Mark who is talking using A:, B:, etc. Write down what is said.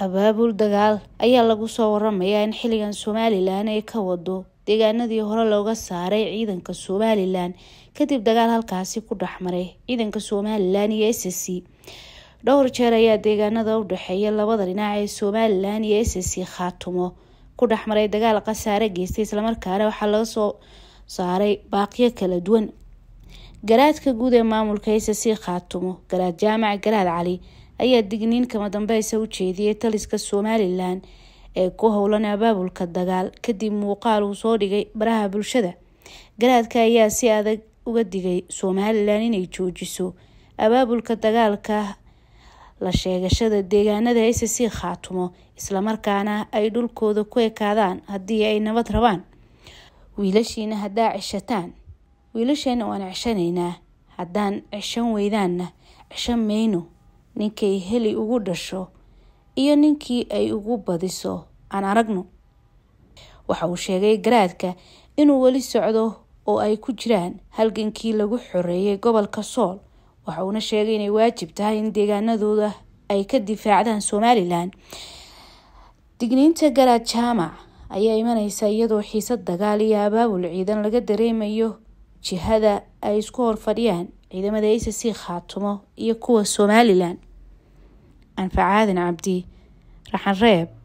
A: abaabul dagaal ayaa lagu soo waramayaa in xilligan somalilan ay ka wado deegaanadii hore looga saaray ciidanka somalilan kadib dagaal halkaasi ku dhexmaray ciidanka somalilan iyo s c dhowr jeer ayaa deegaanada u dhexeeya labada dhinac ee somalilan iyo s c khaatumo ku dhexmaray dagaal khasaare geystay islamarkaana waxaa laga soo saaray baaqyo kala duwan garaadka guud ee maamulka s c khaatumo garaad jaamac garaad cali ayaa digniin kama dambeysa u jeediyey taliska somalilan ee ku howlan abaabulka dagaal kadib muuqaal uu soo dhigay baraha bulshada garaadka ayaa si adag uga digay somalilan inay joojiso abaabulka dagaalka la sheegashada deegaanada ay sc khaatumo islamarkaana ay dhulkooda ku ekaadaan haddii ay nabad rabaan wiilashiina haddaa ceshataan wiilasheena waan ceshanaynaa haddaan ceshan weydaanna ceshan mayno ninkay heli ugu dhasho iyo ninkii ay ugu badiso aan aragno waxa uu sheegay garaadka inuu weli socdo oo ay ku jiraan halgankii lagu xoreeyey gobolka sool waxa uuna sheegay inay waajib tahay in deegaanadooda ay ka difaacdaan somalilan digniinta garaad jaamac ayaa imaneysa iyadoo xiisad dagaal iyo abaabul ciidan laga dareemayo jihada ay isku horfadhiyaan ciidamada ica c khaatumo iyo kuwa somalilan anfacaadin cabdi raxan reeb